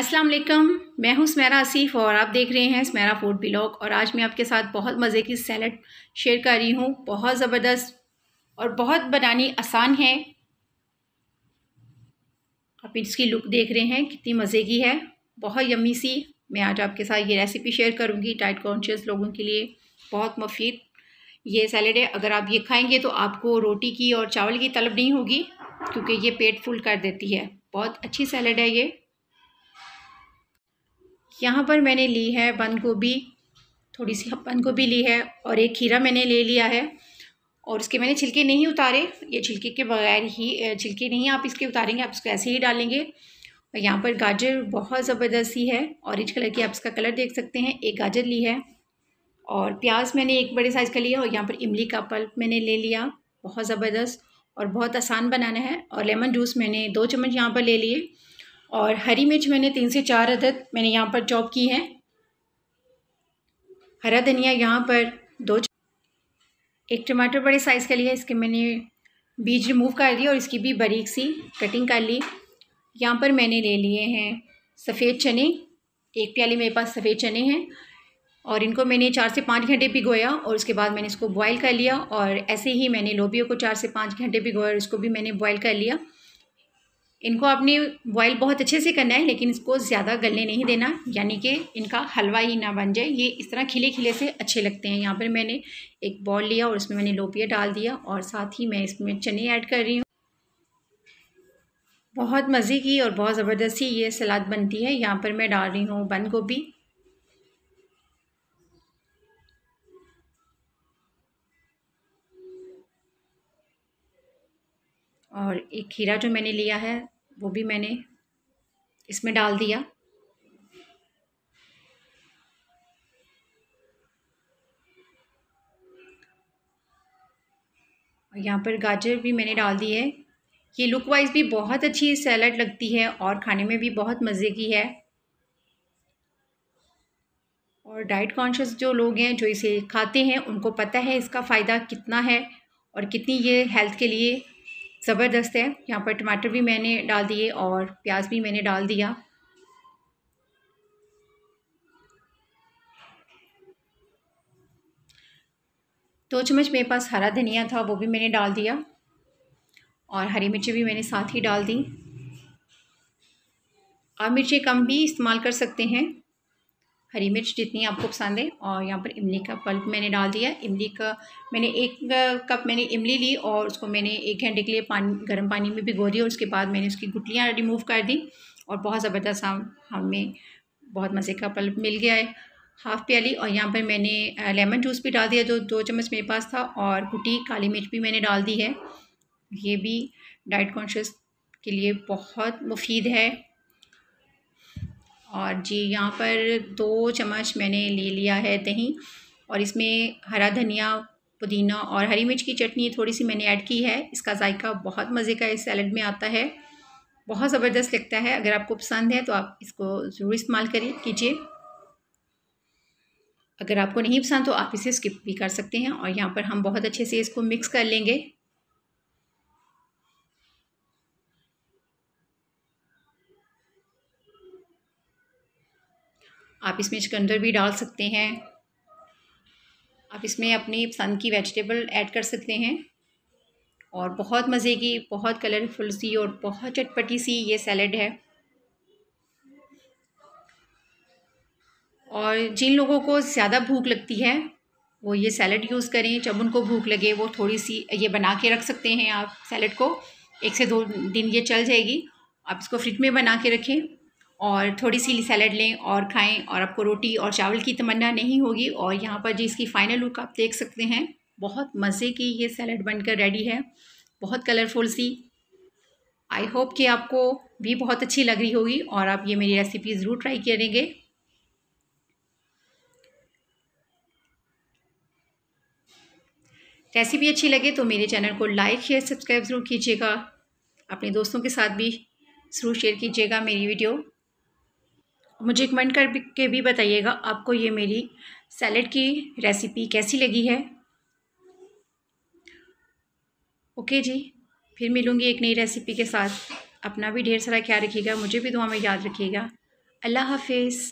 अस्सलाम वालेकुम मैं हूं स्मैरा आसिफ और आप देख रहे हैं स्मैरा फूड ब्लॉग और आज मैं आपके साथ बहुत मज़े की सैलड शेयर कर रही हूं बहुत ज़बरदस्त और बहुत बनानी आसान है आप इसकी लुक देख रहे हैं कितनी मज़े की है बहुत यमी सी मैं आज आपके साथ ये रेसिपी शेयर करूँगी डाइट कॉन्शियस लोगों के लिए बहुत मुफीद ये सैलड है अगर आप ये खाएँगे तो आपको रोटी की और चावल की तलब नहीं होगी क्योंकि ये पेट फुल कर देती है बहुत अच्छी सैलड है ये यहाँ पर मैंने ली है बंद गोभी थोड़ी सी बंद गोभी ली है और एक खीरा मैंने ले लिया है और उसके मैंने छिलके नहीं उतारे ये छिलके के बगैर ही छिलके नहीं आप इसके उतारेंगे आप इसको ऐसे ही डालेंगे और यहाँ पर गाजर बहुत ज़बरदस्त ही है ऑरेंज कलर की आप इसका कलर देख सकते हैं एक गाजर ली है और प्याज मैंने एक बड़े साइज़ का लिया और यहाँ पर इमली का पल्प मैंने ले लिया बहुत ज़बरदस्त और बहुत आसान बनाना है और लेमन जूस मैंने दो चम्मच यहाँ पर ले लिए और हरी मिर्च मैंने तीन से चार अदद मैंने यहाँ पर चॉप की है हरा धनिया यहाँ पर दो एक टमाटर बड़े साइज़ का लिया इसके मैंने बीज रिमूव कर दिया और इसकी भी बारीक सी कटिंग कर ली यहाँ पर मैंने ले लिए हैं सफ़ेद चने एक प्याली मेरे पास सफ़ेद चने हैं और इनको मैंने चार से पाँच घंटे भिगोया और उसके बाद मैंने इसको बॉईल कर लिया और ऐसे ही मैंने लोबियों को चार से पाँच घंटे भिगोया और इसको भी मैंने बॉईल कर लिया इनको आपने बॉयल बहुत अच्छे से करना है लेकिन इसको ज़्यादा गलने नहीं देना यानी कि इनका हलवा ही ना बन जाए ये इस तरह खिले खिले से अच्छे लगते हैं यहाँ पर मैंने एक बॉल लिया और उसमें मैंने लोपिया डाल दिया और साथ ही मैं इसमें चने ऐड कर रही हूँ बहुत मज़े की और बहुत ज़बरदस्ती ये सलाद बनती है यहाँ पर मैं डाल रही हूँ बंद गोभी और एक खीरा जो मैंने लिया है वो भी मैंने इसमें डाल दिया यहाँ पर गाजर भी मैंने डाल दी है ये लुक वाइज भी बहुत अच्छी सैलड लगती है और खाने में भी बहुत मज़े की है और डाइट कॉन्शियस जो लोग हैं जो इसे खाते हैं उनको पता है इसका फ़ायदा कितना है और कितनी ये हेल्थ के लिए ज़बरदस्त है यहाँ पर टमाटर भी मैंने डाल दिए और प्याज भी मैंने डाल दिया दो तो चम्मच मेरे पास हरा धनिया था वो भी मैंने डाल दिया और हरी मिर्ची भी मैंने साथ ही डाल दी आप मिर्ची कम भी इस्तेमाल कर सकते हैं हरी मिर्च जितनी आपको पसंद है और यहाँ पर इमली का पल्प मैंने डाल दिया इमली का मैंने एक कप मैंने इमली ली और उसको मैंने एक घंटे के लिए पानी गर्म पानी में भिगो दिया और उसके बाद मैंने उसकी गुटलियाँ रिमूव कर दी और बहुत ज़बरदस्त हम हमें बहुत मज़े का पल्प मिल गया है हाफ़ प्याली और यहाँ पर मैंने लेमन जूस भी डाल दिया जो दो चम्मच मेरे पास था और कुटी काली मिर्च भी मैंने डाल दी है ये भी डाइट कॉन्शियस के लिए बहुत मुफीद है और जी यहाँ पर दो चम्मच मैंने ले लिया है दही और इसमें हरा धनिया पुदीना और हरी मिर्च की चटनी थोड़ी सी मैंने ऐड की है इसका जायका बहुत मज़े का इस सैलड में आता है बहुत ज़बरदस्त लगता है अगर आपको पसंद है तो आप इसको ज़रूर इस्तेमाल करिए कीजिए अगर आपको नहीं पसंद तो आप इसे स्किप भी कर सकते हैं और यहाँ पर हम बहुत अच्छे से इसको मिक्स कर लेंगे आप इसमें चिकंदर भी डाल सकते हैं आप इसमें अपनी पसंद की वेजिटेबल ऐड कर सकते हैं और बहुत मज़े की बहुत कलरफुल सी और बहुत चटपटी सी ये सैलड है और जिन लोगों को ज़्यादा भूख लगती है वो ये सैलड यूज़ करें जब उनको भूख लगे वो थोड़ी सी ये बना के रख सकते हैं आप सैलड को एक से दो दिन ये चल जाएगी आप इसको फ्रिज में बना के रखें और थोड़ी सी सैलड लें और खाएं और आपको रोटी और चावल की तमन्ना नहीं होगी और यहाँ पर जी इसकी फ़ाइनल लुक आप देख सकते हैं बहुत मज़े की ये सैलड बनकर रेडी है बहुत कलरफुल सी आई होप कि आपको भी बहुत अच्छी लग रही होगी और आप ये मेरी रेसिपी ज़रूर ट्राई करेंगे रेसिपी अच्छी लगे तो मेरे चैनल को लाइक शेयर सब्सक्राइब ज़रूर कीजिएगा अपने दोस्तों के साथ भी ज़रूर शेयर कीजिएगा मेरी वीडियो मुझे कमेंट कर के भी बताइएगा आपको ये मेरी सैलड की रेसिपी कैसी लगी है ओके जी फिर मिलूँगी एक नई रेसिपी के साथ अपना भी ढेर सारा ख्याल रखिएगा मुझे भी दुआ में याद रखिएगा अल्लाह हाफिज़